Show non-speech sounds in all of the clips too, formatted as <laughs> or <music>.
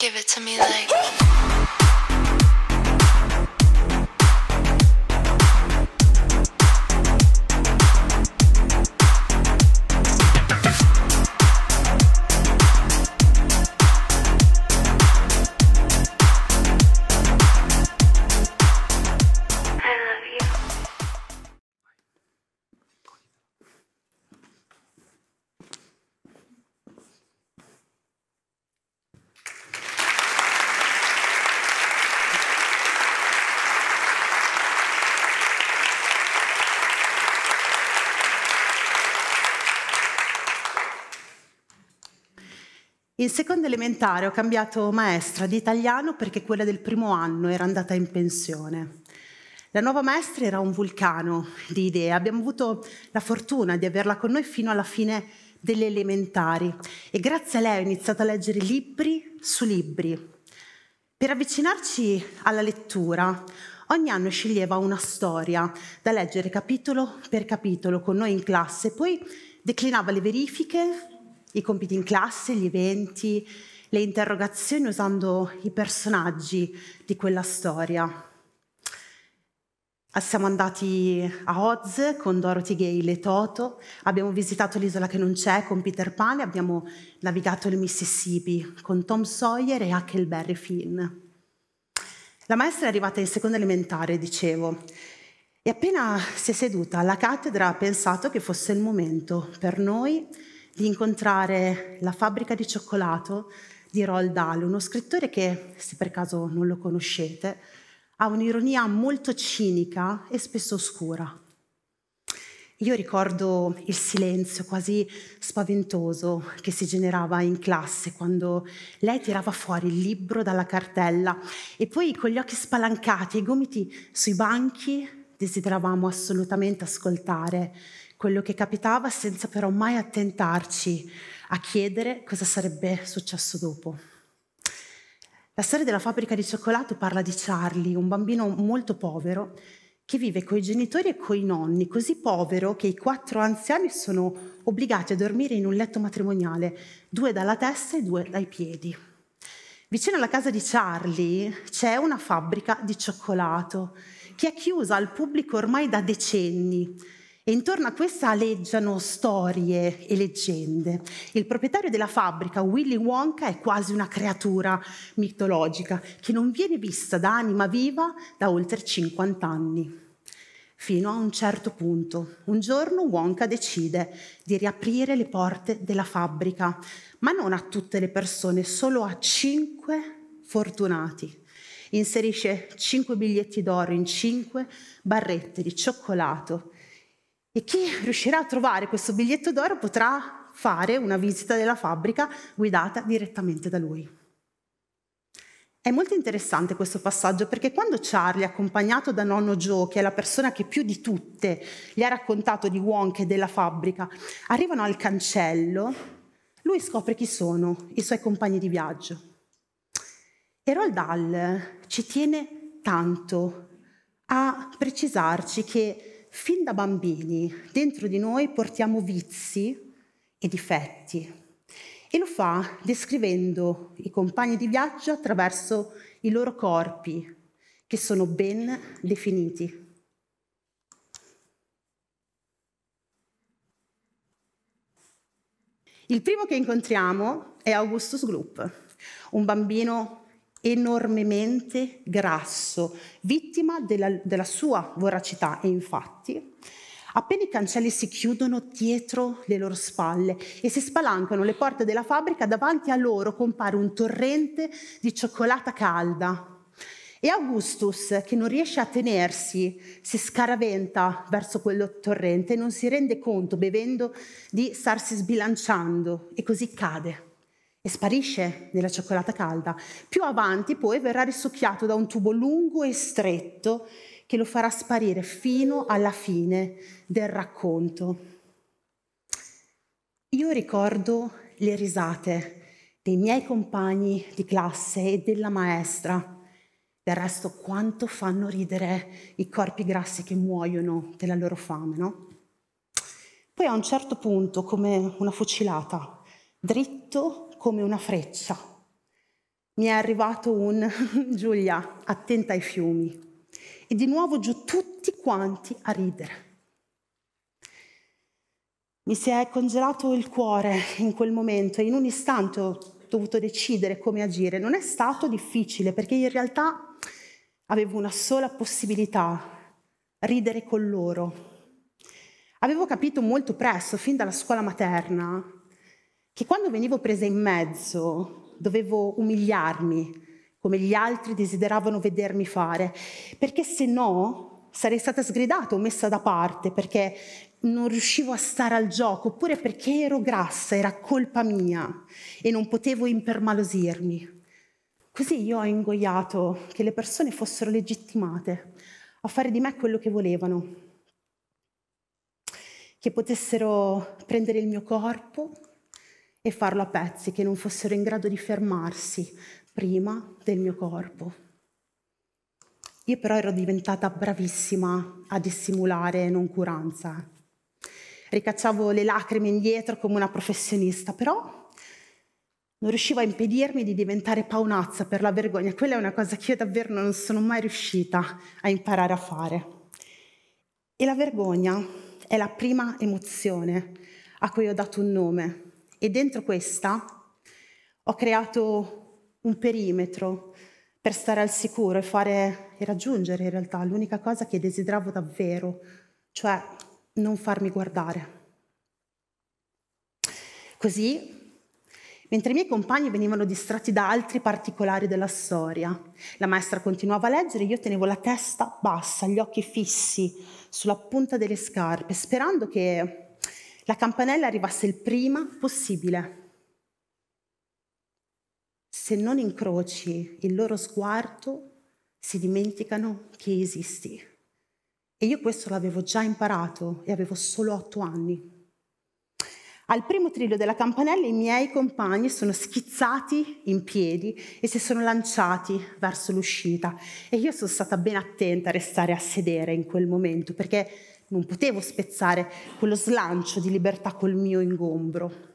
Give it to me like. In seconda elementare ho cambiato maestra di italiano perché quella del primo anno era andata in pensione. La nuova maestra era un vulcano di idee, abbiamo avuto la fortuna di averla con noi fino alla fine delle elementari e grazie a lei ho iniziato a leggere libri su libri. Per avvicinarci alla lettura ogni anno sceglieva una storia da leggere capitolo per capitolo con noi in classe, poi declinava le verifiche i compiti in classe, gli eventi, le interrogazioni usando i personaggi di quella storia. Siamo andati a Oz con Dorothy Gale e Toto, abbiamo visitato l'isola che non c'è con Peter Pan e abbiamo navigato il Mississippi con Tom Sawyer e Huckleberry Finn. La maestra è arrivata in seconda elementare, dicevo, e appena si è seduta alla cattedra ha pensato che fosse il momento per noi di incontrare la fabbrica di cioccolato di Roald Dahl, uno scrittore che, se per caso non lo conoscete, ha un'ironia molto cinica e spesso oscura. Io ricordo il silenzio quasi spaventoso che si generava in classe quando lei tirava fuori il libro dalla cartella e poi con gli occhi spalancati e i gomiti sui banchi desideravamo assolutamente ascoltare quello che capitava senza però mai attentarci a chiedere cosa sarebbe successo dopo. La storia della fabbrica di cioccolato parla di Charlie, un bambino molto povero che vive coi genitori e coi nonni, così povero che i quattro anziani sono obbligati a dormire in un letto matrimoniale, due dalla testa e due dai piedi. Vicino alla casa di Charlie c'è una fabbrica di cioccolato che è chiusa al pubblico ormai da decenni e intorno a questa aleggiano storie e leggende. Il proprietario della fabbrica, Willy Wonka, è quasi una creatura mitologica che non viene vista da anima viva da oltre 50 anni. Fino a un certo punto, un giorno Wonka decide di riaprire le porte della fabbrica, ma non a tutte le persone, solo a cinque fortunati inserisce cinque biglietti d'oro in cinque barrette di cioccolato e chi riuscirà a trovare questo biglietto d'oro potrà fare una visita della fabbrica guidata direttamente da lui. È molto interessante questo passaggio perché quando Charlie, accompagnato da nonno Joe, che è la persona che più di tutte gli ha raccontato di Wonk e della fabbrica, arrivano al cancello, lui scopre chi sono i suoi compagni di viaggio. E Roald Dahl ci tiene tanto a precisarci che fin da bambini dentro di noi portiamo vizi e difetti e lo fa descrivendo i compagni di viaggio attraverso i loro corpi che sono ben definiti. Il primo che incontriamo è Augustus Gloop, un bambino enormemente grasso, vittima della, della sua voracità e infatti Appena i cancelli si chiudono dietro le loro spalle e si spalancano le porte della fabbrica, davanti a loro compare un torrente di cioccolata calda. E Augustus, che non riesce a tenersi, si scaraventa verso quel torrente e non si rende conto, bevendo, di starsi sbilanciando e così cade e sparisce nella cioccolata calda. Più avanti poi verrà risucchiato da un tubo lungo e stretto che lo farà sparire fino alla fine del racconto. Io ricordo le risate dei miei compagni di classe e della maestra. Del resto, quanto fanno ridere i corpi grassi che muoiono della loro fame, no? Poi a un certo punto, come una fucilata, dritto come una freccia. Mi è arrivato un <laughs> Giulia, attenta ai fiumi. E di nuovo giù tutti quanti a ridere. Mi si è congelato il cuore in quel momento e in un istante ho dovuto decidere come agire. Non è stato difficile perché in realtà avevo una sola possibilità, ridere con loro. Avevo capito molto presto, fin dalla scuola materna, che quando venivo presa in mezzo dovevo umiliarmi come gli altri desideravano vedermi fare, perché se no sarei stata sgridata o messa da parte perché non riuscivo a stare al gioco, oppure perché ero grassa, era colpa mia e non potevo impermalosirmi. Così io ho ingoiato che le persone fossero legittimate a fare di me quello che volevano, che potessero prendere il mio corpo, e farlo a pezzi che non fossero in grado di fermarsi prima del mio corpo. Io però ero diventata bravissima a dissimulare noncuranza. Ricacciavo le lacrime indietro come una professionista, però non riuscivo a impedirmi di diventare paonazza per la vergogna. Quella è una cosa che io davvero non sono mai riuscita a imparare a fare. E la vergogna è la prima emozione a cui ho dato un nome e dentro questa ho creato un perimetro per stare al sicuro e, fare, e raggiungere in realtà l'unica cosa che desideravo davvero, cioè non farmi guardare. Così Mentre i miei compagni venivano distratti da altri particolari della storia, la maestra continuava a leggere io tenevo la testa bassa, gli occhi fissi sulla punta delle scarpe, sperando che la campanella arrivasse il prima possibile. Se non incroci il loro sguardo, si dimenticano che esisti. E io questo l'avevo già imparato e avevo solo otto anni. Al primo trillo della campanella i miei compagni sono schizzati in piedi e si sono lanciati verso l'uscita e io sono stata ben attenta a restare a sedere in quel momento perché non potevo spezzare quello slancio di libertà col mio ingombro.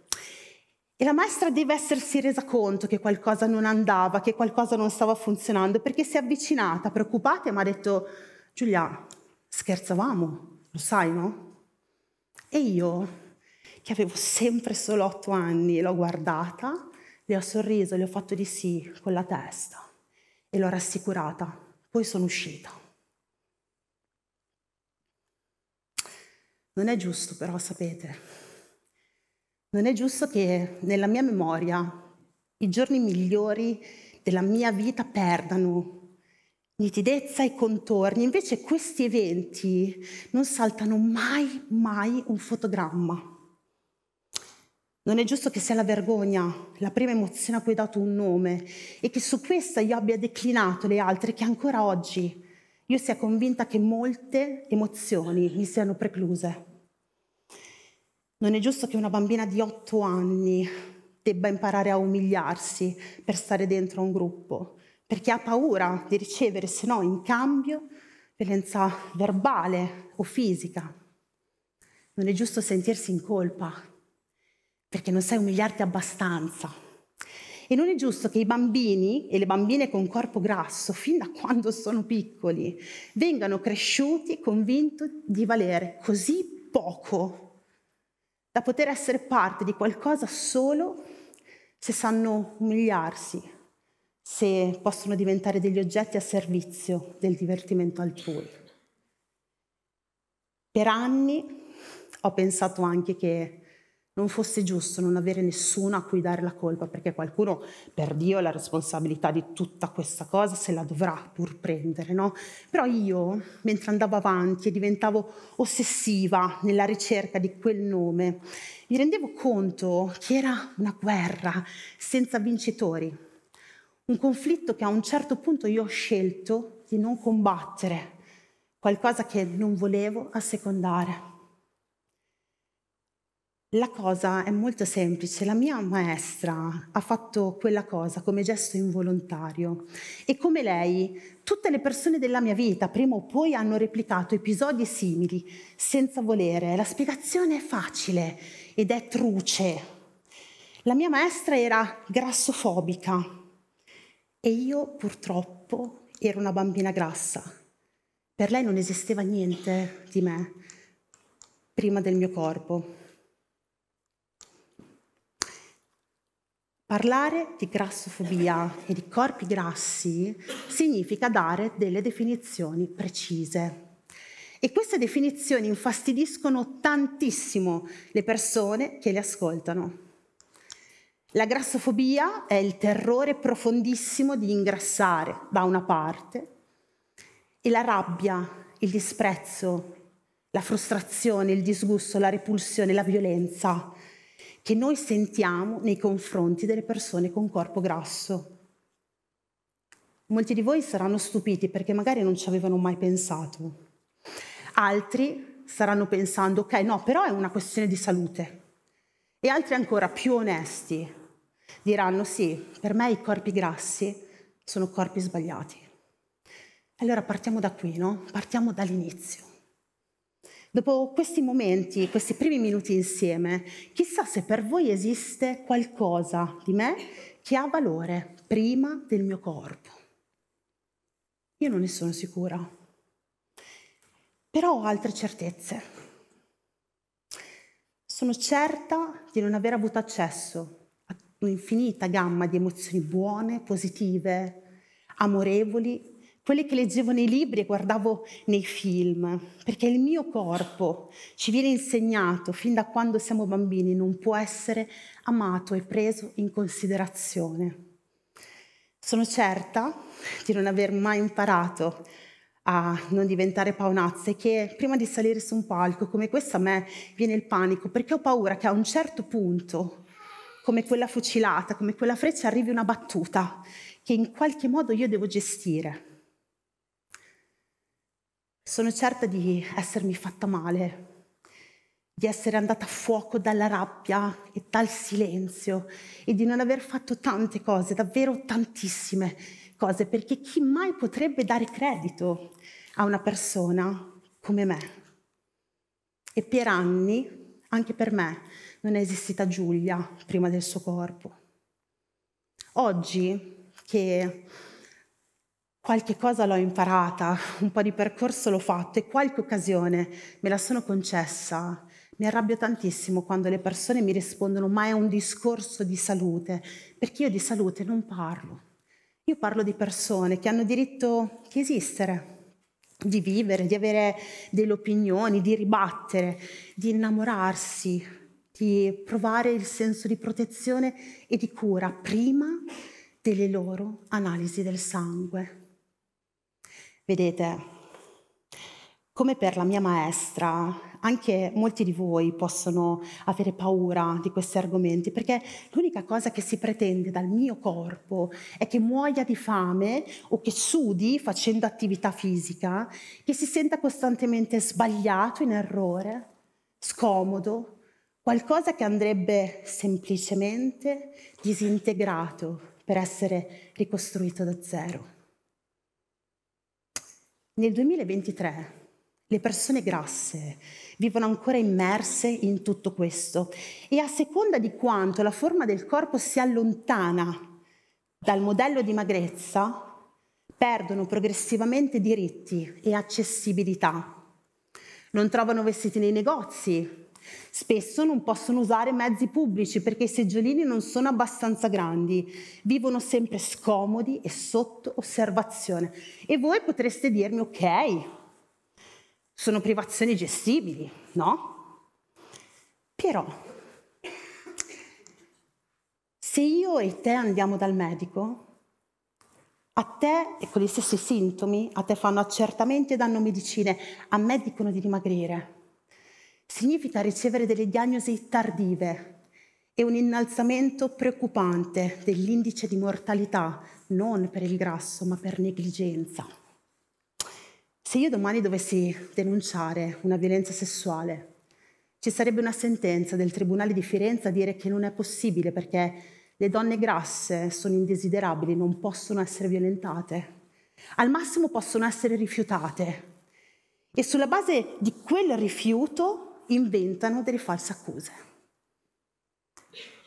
E la maestra deve essersi resa conto che qualcosa non andava, che qualcosa non stava funzionando, perché si è avvicinata, preoccupata, e mi ha detto, Giulia, scherzavamo, lo sai, no? E io, che avevo sempre solo otto anni, l'ho guardata, le ho sorriso, le ho fatto di sì con la testa e l'ho rassicurata. Poi sono uscita. Non è giusto però, sapete, non è giusto che nella mia memoria i giorni migliori della mia vita perdano nitidezza e contorni, invece questi eventi non saltano mai, mai un fotogramma. Non è giusto che sia la vergogna la prima emozione a cui hai dato un nome e che su questa io abbia declinato le altre che ancora oggi io sia convinta che molte emozioni mi siano precluse. Non è giusto che una bambina di otto anni debba imparare a umiliarsi per stare dentro un gruppo, perché ha paura di ricevere, se no, in cambio violenza verbale o fisica. Non è giusto sentirsi in colpa, perché non sai umiliarti abbastanza e non è giusto che i bambini e le bambine con corpo grasso, fin da quando sono piccoli, vengano cresciuti convinti di valere così poco da poter essere parte di qualcosa solo se sanno umiliarsi, se possono diventare degli oggetti a servizio del divertimento altrui. Per anni ho pensato anche che non fosse giusto non avere nessuno a cui dare la colpa, perché qualcuno, per Dio, la responsabilità di tutta questa cosa se la dovrà pur prendere, no? Però io, mentre andavo avanti e diventavo ossessiva nella ricerca di quel nome, mi rendevo conto che era una guerra senza vincitori, un conflitto che a un certo punto io ho scelto di non combattere, qualcosa che non volevo assecondare. La cosa è molto semplice, la mia maestra ha fatto quella cosa come gesto involontario e come lei tutte le persone della mia vita prima o poi hanno replicato episodi simili senza volere. La spiegazione è facile ed è truce. La mia maestra era grassofobica e io purtroppo ero una bambina grassa. Per lei non esisteva niente di me prima del mio corpo. Parlare di grassofobia e di corpi grassi significa dare delle definizioni precise. E queste definizioni infastidiscono tantissimo le persone che le ascoltano. La grassofobia è il terrore profondissimo di ingrassare da una parte e la rabbia, il disprezzo, la frustrazione, il disgusto, la repulsione, la violenza che noi sentiamo nei confronti delle persone con corpo grasso. Molti di voi saranno stupiti perché magari non ci avevano mai pensato. Altri staranno pensando, ok, no, però è una questione di salute. E altri ancora più onesti diranno, sì, per me i corpi grassi sono corpi sbagliati. Allora partiamo da qui, no? Partiamo dall'inizio. Dopo questi momenti, questi primi minuti insieme, chissà se per voi esiste qualcosa di me che ha valore prima del mio corpo. Io non ne sono sicura, però ho altre certezze. Sono certa di non aver avuto accesso a un'infinita gamma di emozioni buone, positive, amorevoli, quelle che leggevo nei libri e guardavo nei film, perché il mio corpo ci viene insegnato fin da quando siamo bambini, non può essere amato e preso in considerazione. Sono certa di non aver mai imparato a non diventare paonazza e che prima di salire su un palco come questo a me viene il panico, perché ho paura che a un certo punto, come quella fucilata, come quella freccia, arrivi una battuta che in qualche modo io devo gestire. Sono certa di essermi fatta male, di essere andata a fuoco dalla rabbia e dal silenzio e di non aver fatto tante cose, davvero tantissime cose, perché chi mai potrebbe dare credito a una persona come me? E per anni, anche per me, non è esistita Giulia prima del suo corpo. Oggi che qualche cosa l'ho imparata, un po' di percorso l'ho fatto e qualche occasione me la sono concessa. Mi arrabbio tantissimo quando le persone mi rispondono ma è un discorso di salute, perché io di salute non parlo. Io parlo di persone che hanno diritto di esistere, di vivere, di avere delle opinioni, di ribattere, di innamorarsi, di provare il senso di protezione e di cura prima delle loro analisi del sangue. Vedete, come per la mia maestra, anche molti di voi possono avere paura di questi argomenti, perché l'unica cosa che si pretende dal mio corpo è che muoia di fame o che sudi facendo attività fisica, che si senta costantemente sbagliato, in errore, scomodo, qualcosa che andrebbe semplicemente disintegrato per essere ricostruito da zero. Nel 2023 le persone grasse vivono ancora immerse in tutto questo e a seconda di quanto la forma del corpo si allontana dal modello di magrezza, perdono progressivamente diritti e accessibilità. Non trovano vestiti nei negozi, Spesso non possono usare mezzi pubblici perché i seggiolini non sono abbastanza grandi, vivono sempre scomodi e sotto osservazione. E voi potreste dirmi, ok, sono privazioni gestibili, no? Però, se io e te andiamo dal medico, a te, e con gli stessi sintomi, a te fanno accertamenti e danno medicine, a me dicono di dimagrire significa ricevere delle diagnosi tardive e un innalzamento preoccupante dell'indice di mortalità, non per il grasso, ma per negligenza. Se io domani dovessi denunciare una violenza sessuale, ci sarebbe una sentenza del Tribunale di Firenze a dire che non è possibile perché le donne grasse sono indesiderabili, non possono essere violentate. Al massimo possono essere rifiutate. E sulla base di quel rifiuto inventano delle false accuse.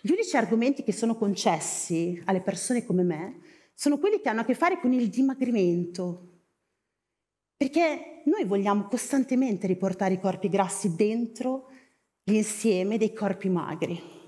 Gli unici argomenti che sono concessi alle persone come me sono quelli che hanno a che fare con il dimagrimento, perché noi vogliamo costantemente riportare i corpi grassi dentro l'insieme dei corpi magri.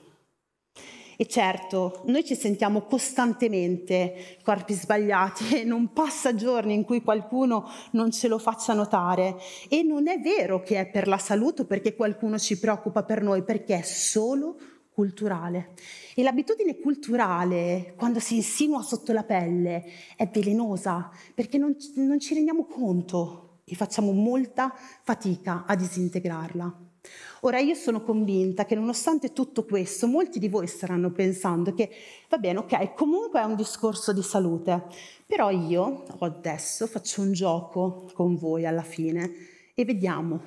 E certo, noi ci sentiamo costantemente corpi sbagliati <laughs> e non passa giorni in cui qualcuno non ce lo faccia notare. E non è vero che è per la salute o perché qualcuno ci preoccupa per noi, perché è solo culturale. E l'abitudine culturale, quando si insinua sotto la pelle, è velenosa perché non, non ci rendiamo conto e facciamo molta fatica a disintegrarla. Ora io sono convinta che nonostante tutto questo, molti di voi staranno pensando che va bene, ok, comunque è un discorso di salute, però io adesso faccio un gioco con voi alla fine e vediamo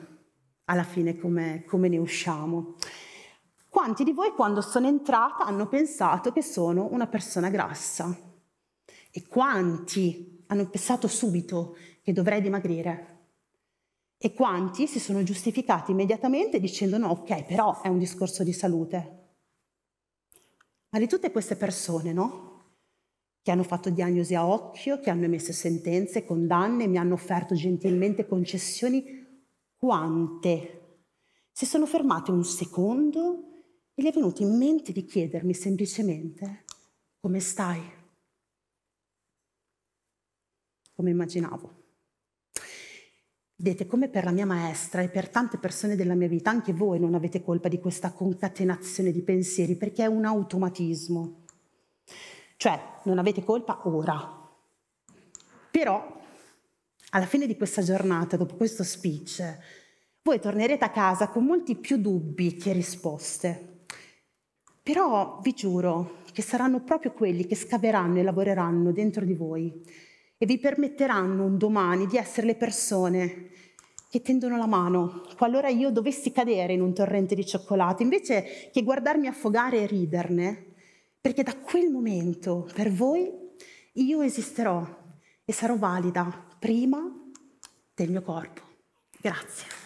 alla fine come, come ne usciamo. Quanti di voi quando sono entrata hanno pensato che sono una persona grassa? E quanti hanno pensato subito che dovrei dimagrire? e quanti si sono giustificati immediatamente dicendo no, ok, però è un discorso di salute. Ma di tutte queste persone, no? Che hanno fatto diagnosi a occhio, che hanno emesso sentenze, condanne, mi hanno offerto gentilmente concessioni, quante si sono fermate un secondo e gli è venuto in mente di chiedermi semplicemente come stai, come immaginavo. Vedete, come per la mia maestra e per tante persone della mia vita, anche voi non avete colpa di questa concatenazione di pensieri perché è un automatismo. Cioè, non avete colpa ora. Però, alla fine di questa giornata, dopo questo speech, voi tornerete a casa con molti più dubbi che risposte. Però vi giuro che saranno proprio quelli che scaveranno e lavoreranno dentro di voi e vi permetteranno un domani di essere le persone che tendono la mano qualora io dovessi cadere in un torrente di cioccolato, invece che guardarmi affogare e riderne, perché da quel momento per voi io esisterò e sarò valida prima del mio corpo. Grazie.